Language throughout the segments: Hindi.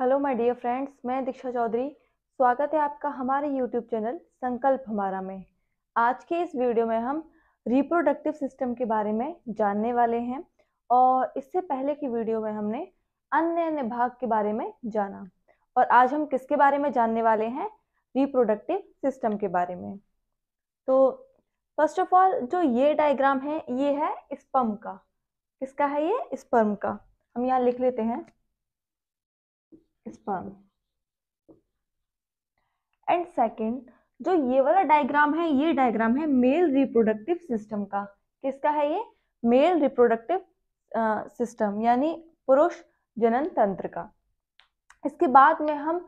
हेलो माय डियर फ्रेंड्स मैं दीक्षा चौधरी स्वागत है आपका हमारे यूट्यूब चैनल संकल्प हमारा में आज के इस वीडियो में हम रिप्रोडक्टिव सिस्टम के बारे में जानने वाले हैं और इससे पहले की वीडियो में हमने अन्य अन्य भाग के बारे में जाना और आज हम किसके बारे में जानने वाले हैं रिप्रोडक्टिव सिस्टम के बारे में तो फर्स्ट ऑफ ऑल जो ये डायग्राम है ये है स्पम का किसका है ये स्पर्म का हम यहाँ लिख लेते हैं स्पर्म एंड सेकेंड जो ये वाला डायग्राम है ये डायग्राम है मेल रिप्रोडक्टिव सिस्टम का किसका है ये मेल रिप्रोडक्टिव सिस्टम यानी पुरुष जनन तंत्र का इसके बाद में हम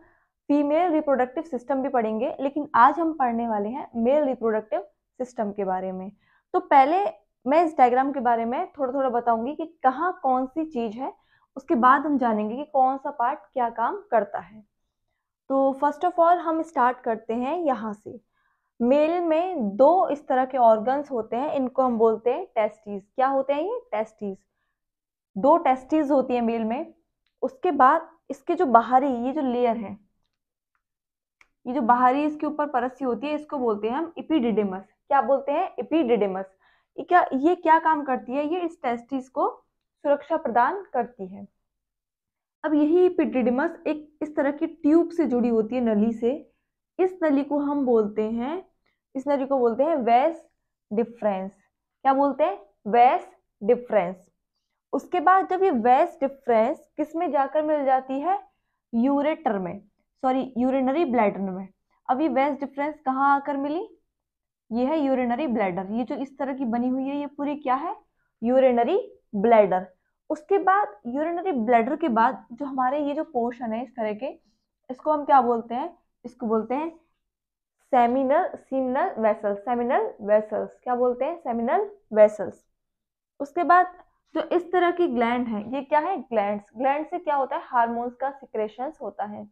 फीमेल रिप्रोडक्टिव सिस्टम भी पढ़ेंगे लेकिन आज हम पढ़ने वाले हैं मेल रिप्रोडक्टिव सिस्टम के बारे में तो पहले मैं इस डायग्राम के बारे में थोड़ा थोड़ा बताऊंगी कि कहाँ कौन सी चीज़ है उसके बाद हम जानेंगे कि कौन सा पार्ट क्या काम करता है तो फर्स्ट ऑफ ऑल हम स्टार्ट करते हैं यहाँ से मेल में दो इस तरह के ऑर्गन्स होते हैं इनको हम बोलते हैं टेस्टीज क्या होते हैं ये टेस्टीज दो टेस्टीज होती है मेल में उसके बाद इसके जो बाहरी ये जो लेयर है ये जो बाहरी इसके ऊपर परस्सी होती है इसको बोलते हैं हम इपीडिडेमस क्या बोलते हैं इपीडिडेमस क्या ये क्या काम करती है ये इस टेस्टिस को सुरक्षा प्रदान करती है अब यही पिटिडिमस एक इस तरह की ट्यूब से जुड़ी होती है नली से इस नली को हम बोलते हैं इस नली को बोलते हैं वेस डिफरेंस क्या बोलते हैं वेस डिफरेंस उसके बाद जब ये वेस डिफरेंस किस में जाकर मिल जाती है यूरेटर में सॉरी यूरिनरी ब्लैडर में अब ये वेस डिफरेंस कहाँ आकर मिली ये है यूरिनरी ब्लैडर ये जो इस तरह की बनी हुई है ये पूरी क्या है यूरिनरी ब्लैडर उसके बाद यूरिनरी ब्लडर के बाद जो हमारे ये जो पोर्शन है इस तरह के इसको हम क्या बोलते हैं इसको बोलते हैं seminal seminal vessels seminal vessels क्या बोलते हैं सेमिनल वेसल्स उसके बाद जो इस तरह की ग्लैंड है ये क्या है ग्लैंड ग्लैंड से क्या होता है हार्मोन्स का सिक्रेशन होता है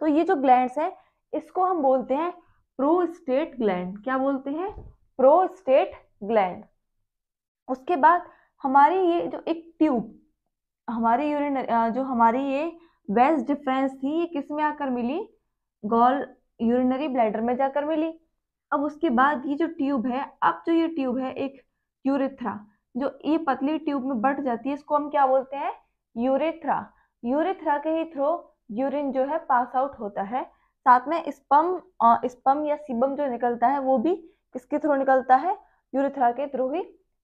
तो ये जो ग्लैंड है इसको हम बोलते हैं प्रो स्टेट ग्लैंड क्या बोलते हैं प्रो स्टेट ग्लैंड उसके बाद हमारी ये जो एक ट्यूब हमारे यूरिन जो हमारी ये वेस्ट डिफरेंस थी ये किस में आकर मिली गॉल यूरिनरी ब्लैडर में जाकर मिली अब उसके बाद ये जो ट्यूब है अब जो ये ट्यूब है एक यूरिथ्रा जो ये पतली ट्यूब में बढ़ जाती है इसको हम क्या बोलते हैं यूरेथ्रा यूरेथ्रा के ही थ्रो यूरिन जो है पास आउट होता है साथ में स्पम स्पम या सीबम जो निकलता है वो भी किसके थ्रू निकलता है यूरिथ्रा के थ्रू ही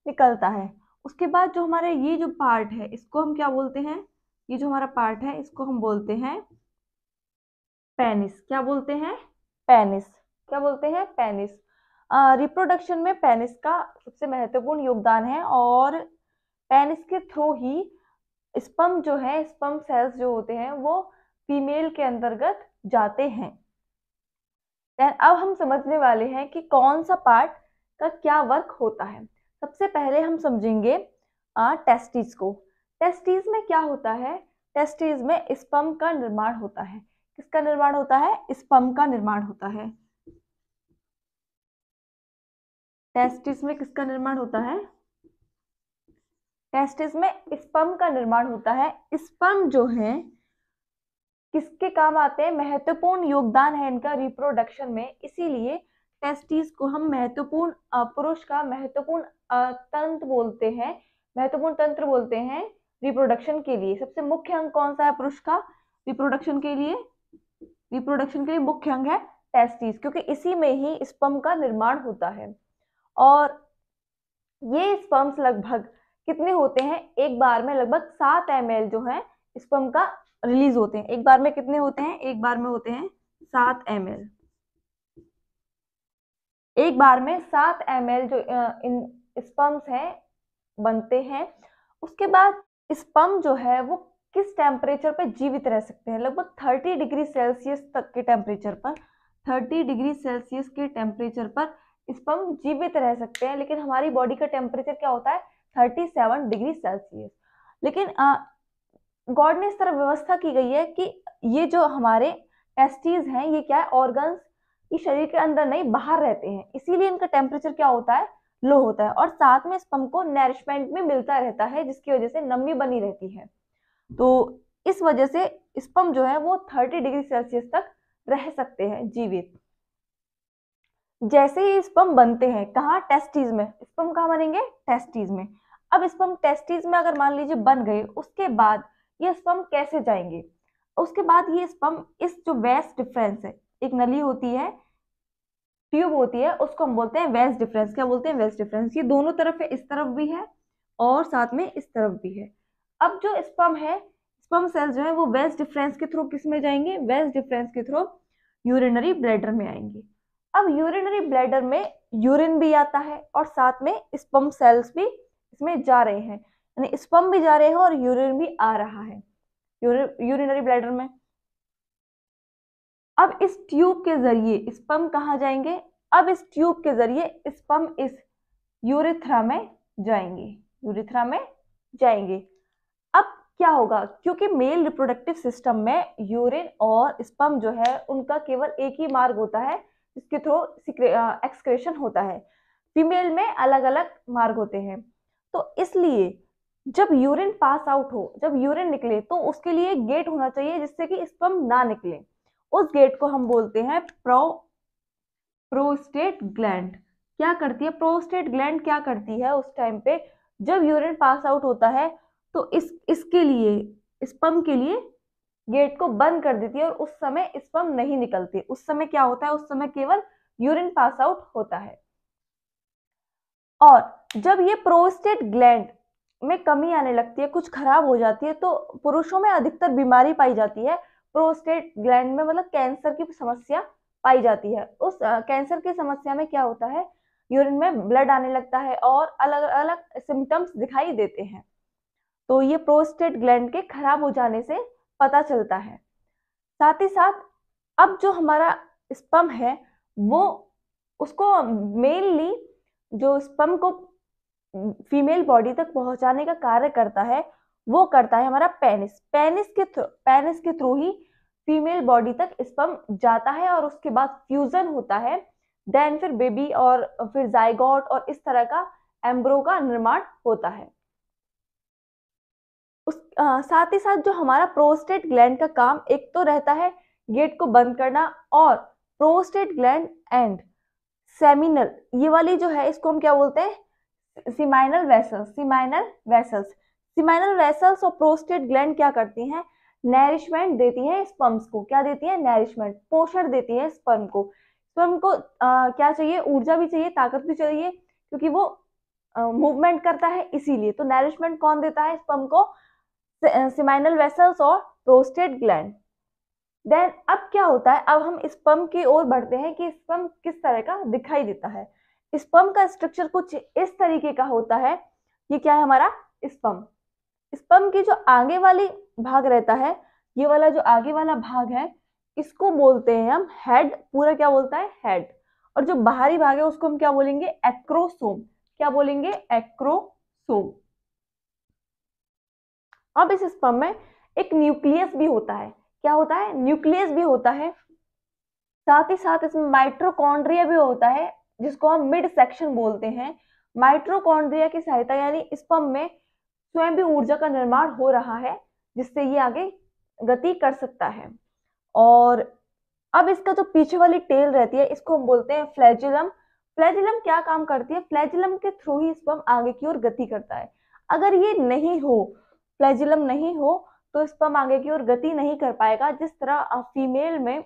निकलता है उसके बाद जो हमारा ये जो पार्ट है इसको हम क्या बोलते हैं ये जो हमारा पार्ट है इसको हम बोलते हैं पेनिस क्या बोलते हैं पेनिस क्या बोलते हैं पेनिस रिप्रोडक्शन में पेनिस का सबसे महत्वपूर्ण योगदान है और पेनिस के थ्रू ही स्पम जो है स्पम सेल्स जो होते हैं वो फीमेल के अंतर्गत जाते हैं अब हम समझने वाले हैं कि कौन सा पार्ट का क्या वर्क होता है सबसे पहले हम समझेंगे टेस्टिस को टेस्टिस में क्या होता है टेस्टिस में स्पम का निर्माण होता है किसका निर्माण होता है स्पम का निर्माण होता है टेस्टिस में किसका निर्माण होता है टेस्टिस में स्पम का निर्माण होता है स्पम जो है किसके काम आते हैं महत्वपूर्ण योगदान है इनका रिप्रोडक्शन में इसीलिए टेस्टिस को हम महत्वपूर्ण पुरुष का महत्वपूर्ण तंत्र बोलते हैं महत्वपूर्ण तंत्र बोलते हैं रिप्रोडक्शन के लिए सबसे मुख्य अंग कौन सा है पुरुष का रिप्रोडक्शन के लिए रिप्रोडक्शन के लिए मुख्य अंग है टेस्टिस क्योंकि इसी में ही स्पम का निर्माण होता है और ये स्पम्स लगभग कितने होते हैं एक बार में लगभग सात एम जो है स्पम का रिलीज होते हैं एक बार में कितने होते हैं एक बार में होते हैं सात एम एक बार में सात एम जो इन स्पम्स हैं बनते हैं उसके बाद स्पम जो है वो किस टेम्परेचर पर जीवित रह सकते हैं लगभग थर्टी डिग्री सेल्सियस तक के टेम्परेचर पर थर्टी डिग्री सेल्सियस के टेम्परेचर पर स्पम जीवित रह सकते हैं लेकिन हमारी बॉडी का टेम्परेचर क्या होता है थर्टी सेवन डिग्री सेल्सियस लेकिन गॉड ने इस तरह व्यवस्था की गई है कि ये जो हमारे टेस्टीज हैं ये क्या है ऑर्गन्स ये शरीर के अंदर नहीं बाहर रहते हैं इसीलिए इनका टेम्परेचर क्या होता है लो होता है और साथ में स्पम को नरिशमेंट में मिलता रहता है जिसकी वजह से नमी बनी रहती है तो इस वजह से स्पम जो है वो 30 डिग्री सेल्सियस तक रह सकते हैं जीवित जैसे ही स्पम बनते हैं कहाँ टेस्टीज में स्पम कहाँ बनेंगे टेस्टीज में अब स्पम टेस्टीज में अगर मान लीजिए बन गए उसके बाद ये स्पम कैसे जाएंगे उसके बाद ये स्पम इस जो वेस्ट डिफरेंस है एक नली होती है ट्यूब होती है उसको हम बोलते हैं वेस्ट डिफरेंस क्या बोलते हैं वेस्ट डिफरेंस ये दोनों तरफ है इस तरफ भी है और साथ में इस तरफ भी है अब जो स्पम है स्पम सेल्स जो है वो वेस्ट डिफरेंस के थ्रू किस में जाएंगे वेस्ट डिफरेंस के थ्रू यूरिनरी ब्लैडर में आएंगे अब यूरिनरी ब्लैडर में यूरिन भी आता है और साथ में स्पम सेल्स भी इसमें जा रहे हैं यानी स्पम भी जा रहे हैं और यूरिन भी आ रहा है यूरिनरी ब्लैडर में अब इस ट्यूब के जरिए स्पम कहाँ जाएंगे अब इस ट्यूब के जरिए स्पम इस यूरिथ्रा में जाएंगे यूरिथ्रा में जाएंगे अब क्या होगा क्योंकि मेल रिप्रोडक्टिव सिस्टम में यूरिन और स्पम जो है उनका केवल एक ही मार्ग होता है जिसके थ्रू एक्सक्रेशन होता है फीमेल में अलग अलग मार्ग होते हैं तो इसलिए जब यूरिन पास आउट हो जब यूरिन निकले तो उसके लिए गेट होना चाहिए जिससे कि स्पम ना निकले उस गेट को हम बोलते हैं प्रो प्रोस्टेट ग्लैंड क्या करती है प्रोस्टेट ग्लैंड क्या करती है उस टाइम पे जब यूरिन पास आउट होता है तो इस इसके लिए स्पम के लिए गेट को बंद कर देती है और उस समय स्पम नहीं निकलती उस समय क्या होता है उस समय केवल यूरिन पास आउट होता है और जब ये प्रोस्टेट ग्लैंड में कमी आने लगती है कुछ खराब हो जाती है तो पुरुषों में अधिकतर बीमारी पाई जाती है प्रोस्टेट ग्लैंड में मतलब कैंसर की समस्या पाई जाती है उस कैंसर की समस्या में क्या होता है यूरिन में ब्लड आने लगता है और अलग अलग सिम्टम्स दिखाई देते हैं तो ये प्रोस्टेट ग्लैंड के खराब हो जाने से पता चलता है साथ ही साथ अब जो हमारा स्पम है वो उसको मेनली जो स्पम को फीमेल mm, बॉडी तक पहुंचाने का कार्य करता है वो करता है हमारा पेनिस पेनिस के थ्रू पेनिस के थ्रू ही फीमेल बॉडी तक स्पर्म जाता है और उसके बाद फ्यूजन होता है देन फिर बेबी और फिर जायगॉट और इस तरह का एम्ब्रो का निर्माण होता है उस आ, साथ ही साथ जो हमारा प्रोस्टेट ग्लैंड का काम एक तो रहता है गेट को बंद करना और प्रोस्टेट ग्लैंड एंड सेमिनल ये वाली जो है इसको हम क्या बोलते हैं seminal vessels seminal vessels seminal vessels और प्रोस्टेट ग्लैंड क्या करती हैं नरिशमेंट देती हैं स्पर्म्स को क्या देती हैं नरिशमेंट पोषण देती हैं स्पर्म को स्पर्म को आ, क्या चाहिए ऊर्जा भी चाहिए ताकत भी चाहिए क्योंकि वो मूवमेंट करता है इसीलिए तो नरिशमेंट कौन देता है स्पर्म को सिमाइनल वेसल्स और प्रोस्टेट ग्लैंड देन अब क्या होता है अब हम स्पर्म की ओर बढ़ते हैं कि स्पर्म किस तरह का दिखाई देता है स्पर्म का स्ट्रक्चर कुछ इस तरीके का होता है ये क्या है हमारा स्पर्म स्पम की जो आगे वाली भाग रहता है ये वाला जो आगे वाला भाग है इसको बोलते हैं हम हेड पूरा क्या बोलता है हेड और जो बाहरी भाग है उसको हम क्या बोलेंगे एक्रोसोम क्या बोलेंगे एक्रोसोम अब इस स्पम में एक न्यूक्लियस भी होता है क्या होता है न्यूक्लियस भी होता है साथ ही साथ इसमें माइट्रोकॉन्ड्रिया भी होता है जिसको हम मिड सेक्शन बोलते हैं माइट्रोकॉन्ड्रिया की सहायता यानी स्पम में स्वयं भी ऊर्जा का निर्माण हो रहा है जिससे ये आगे गति कर सकता है और अब इसका जो पीछे वाली टेल रहती है इसको हम बोलते हैं फ्लैजिलम फ्लैजिलम क्या काम करती है फ्लैजिलम के थ्रू ही स्पम आगे की ओर गति करता है अगर ये नहीं हो फ्लैजिलम नहीं हो तो स्पम आगे की ओर गति नहीं कर पाएगा जिस तरह फीमेल में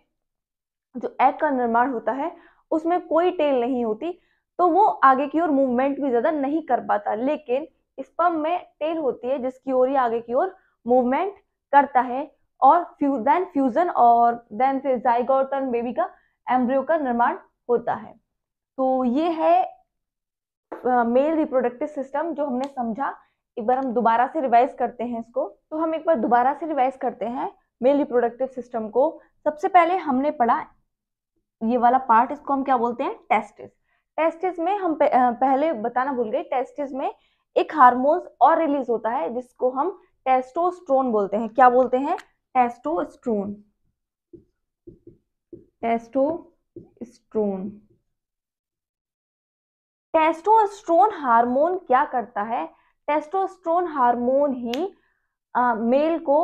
जो एग का निर्माण होता है उसमें कोई टेल नहीं होती तो वो आगे की ओर मूवमेंट भी ज़्यादा नहीं कर पाता लेकिन स्पम में टेल होती है जिसकी ओर ही आगे की ओर मूवमेंट करता है और फ्यू देन फ्यूजन और देन फिर जाइगोटन बेबी का एम्ब्रियो का निर्माण होता है तो ये है मेल रिप्रोडक्टिव सिस्टम जो हमने समझा एक बार हम दोबारा से रिवाइज करते हैं इसको तो हम एक बार दोबारा से रिवाइज करते हैं मेल रिप्रोडक्टिव सिस्टम को सबसे पहले हमने पढ़ा ये वाला पार्ट इसको हम क्या बोलते हैं टेस्टिस टेस्टिस में हम पहले बताना भूल गए टेस्टिस में एक हार्मोन्स और रिलीज होता है जिसको हम टेस्टोस्ट्रोन बोलते हैं क्या बोलते हैं टेस्टोस्ट्रोन टेस्टोस्ट्रोन टेस्टोस्ट्रोन हार्मोन क्या करता है टेस्टोस्ट्रोन हार्मोन ही आ, मेल को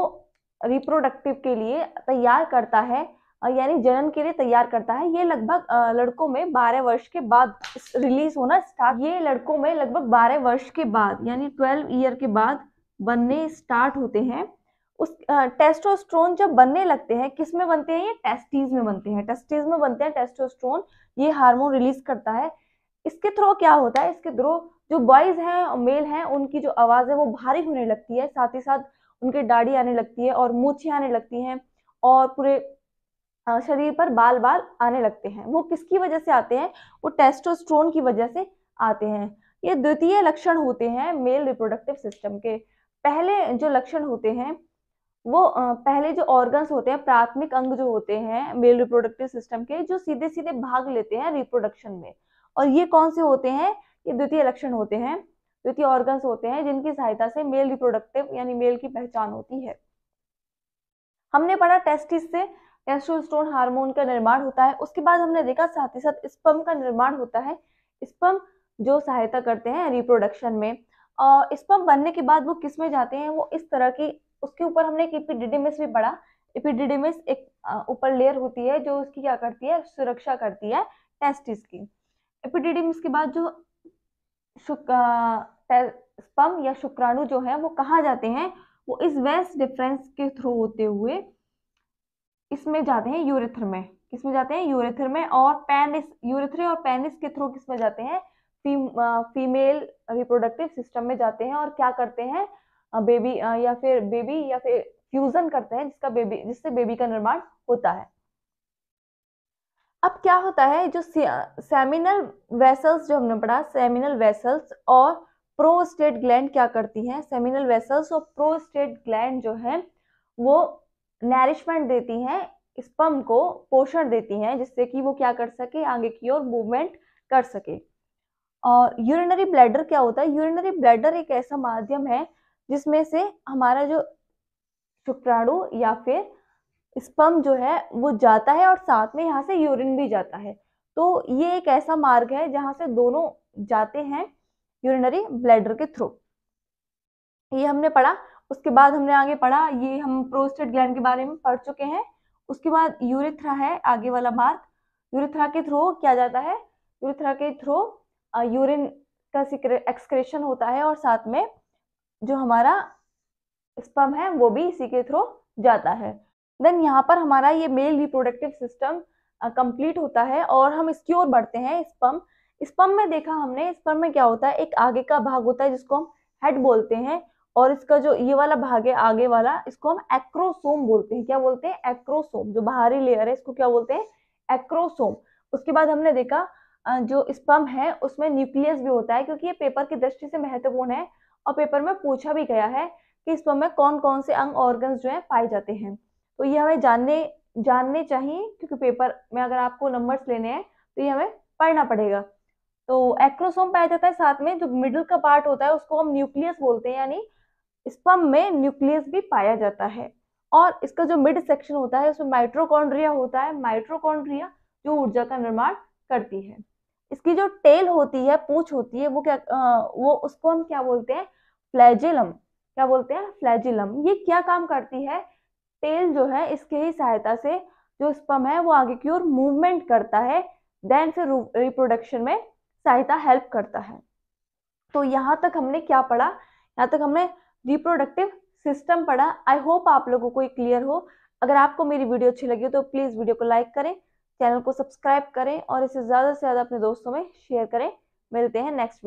रिप्रोडक्टिव के लिए तैयार करता है यानी जनन के लिए तैयार करता है ये लगभग लड़कों में 12 वर्ष के बाद रिलीज होना स्टार्ट ये लड़कों में लगभग 12 वर्ष के बाद यानी 12 ईयर के बाद बनने स्टार्ट होते हैं उस टेस्टोस्ट्रोन जब बनने लगते हैं किस में बनते हैं ये टेस्टीज में बनते हैं टेस्टीज में बनते हैं टेस्टोस्ट्रोन ये हार्मोन रिलीज करता है इसके थ्रू क्या होता है इसके थ्रू जो बॉयज हैं मेल हैं उनकी जो आवाज़ है वो भारी होने लगती है साथ ही साथ उनके दाढ़ी आने लगती है और मूछें आने लगती हैं और पूरे शरीर पर बाल बाल आने लगते हैं वो किसकी वजह से आते हैं वो टेस्टोस्ट्रोन की वजह से आते हैं ये द्वितीय लक्षण होते हैं मेल रिप्रोडक्टिव सिस्टम के पहले जो लक्षण होते हैं वो पहले जो ऑर्गन्स होते हैं प्राथमिक अंग जो होते हैं मेल रिप्रोडक्टिव सिस्टम के जो सीधे सीधे भाग लेते हैं रिप्रोडक्शन में और ये कौन से होते हैं ये द्वितीय लक्षण होते हैं द्वितीय ऑर्गन्स होते हैं जिनकी सहायता से मेल रिप्रोडक्टिव यानी मेल की पहचान होती है हमने पढ़ा टेस्टिस से एस्ट्रोस्टोन हार्मोन का निर्माण होता है उसके बाद हमने देखा साथ ही साथ स्पम का निर्माण होता है स्पम जो सहायता करते हैं रिप्रोडक्शन में और स्पम बनने के बाद वो किस में जाते हैं वो इस तरह की उसके ऊपर हमने एक इपीडिडिमिस भी पढ़ा इपीडिडिमिस एक ऊपर लेयर होती है जो उसकी क्या करती है सुरक्षा करती है टेस्टिस की एपिडिडिमिस के बाद जो स्पम या शुक्राणु जो है वो कहाँ जाते हैं वो इस वेस्ट डिफरेंस के थ्रू होते हुए इसमें जाते हैं यूरिथ्र में किसमें जाते हैं यूरिथ्र में और पैनिस यूरिथ्रे और पैनिस के थ्रू किसमें जाते हैं फीमेल रिप्रोडक्टिव सिस्टम में जाते हैं और क्या करते हैं बेबी या फिर बेबी या फिर फ्यूजन करते हैं जिसका बेबी जिससे बेबी का निर्माण होता है अब क्या होता है जो सेमिनल वेसल्स जो हमने पढ़ा सेमिनल वेसल्स और प्रोस्टेट ग्लैंड क्या करती हैं सेमिनल वेसल्स और प्रोस्टेट ग्लैंड जो है वो नरिशमेंट देती हैं स्पम को पोषण देती हैं जिससे कि वो क्या कर सके आगे की ओर मूवमेंट कर सके और यूरिनरी ब्लैडर क्या होता है यूरिनरी ब्लैडर एक ऐसा माध्यम है जिसमें से हमारा जो शुक्राणु या फिर स्पम जो है वो जाता है और साथ में यहाँ से यूरिन भी जाता है तो ये एक ऐसा मार्ग है जहाँ से दोनों जाते हैं यूरिनरी ब्लैडर के थ्रू ये हमने पढ़ा उसके बाद हमने आगे पढ़ा ये हम प्रोस्टेट ग्लैंड के बारे में पढ़ चुके हैं उसके बाद यूरिथ्रा है आगे वाला मार्ग यूरिथ्रा के थ्रू क्या जाता है यूरिथ्रा के थ्रू यूरिन का एक्सक्रेशन होता है और साथ में जो हमारा स्पम है वो भी इसी के थ्रू जाता है देन यहाँ पर हमारा ये मेल रिप्रोडक्टिव सिस्टम कंप्लीट होता है और हम इसकी ओर बढ़ते हैं स्पम स्पम में देखा हमने स्पम में क्या होता है एक आगे का भाग होता है जिसको हम हेड बोलते हैं और इसका जो ये वाला भाग है आगे वाला इसको हम एक्रोसोम बोलते हैं क्या बोलते हैं एक्रोसोम जो बाहरी लेयर है इसको क्या बोलते हैं एक्रोसोम उसके बाद हमने देखा जो स्पम है उसमें न्यूक्लियस भी होता है क्योंकि ये पेपर की दृष्टि से महत्वपूर्ण है और पेपर में पूछा भी गया है कि स्पम में कौन कौन से अंग ऑर्गन जो है पाए जाते हैं तो ये हमें जानने जानने चाहिए क्योंकि पेपर में अगर आपको नंबर्स लेने हैं तो ये हमें पढ़ना पड़ेगा तो एक्रोसोम पाया जाता है साथ में जो मिडिल का पार्ट होता है उसको हम न्यूक्लियस बोलते हैं यानी स्पम में न्यूक्लियस भी पाया जाता है और इसका जो मिड सेक्शन होता है उसमें माइट्रोकॉन्ड्रिया होता है माइट्रोकॉन्ड्रिया जो ऊर्जा का निर्माण करती है इसकी जो टेल होती है पूछ होती है वो क्या आ, वो उसको हम क्या बोलते हैं फ्लैजिलम क्या बोलते हैं फ्लैजिलम ये क्या काम करती है टेल जो है इसके ही सहायता से जो स्पम है वो आगे की ओर मूवमेंट करता है देन फिर रिप्रोडक्शन में सहायता हेल्प करता है तो यहाँ तक हमने क्या पढ़ा यहाँ तक हमने रिप्रोडक्टिव सिस्टम पढ़ा आई होप आप लोगों को ये क्लियर हो अगर आपको मेरी वीडियो अच्छी लगी हो तो प्लीज़ वीडियो को लाइक करें चैनल को सब्सक्राइब करें और इसे ज़्यादा से ज़्यादा अपने दोस्तों में शेयर करें मिलते हैं नेक्स्ट वीडियो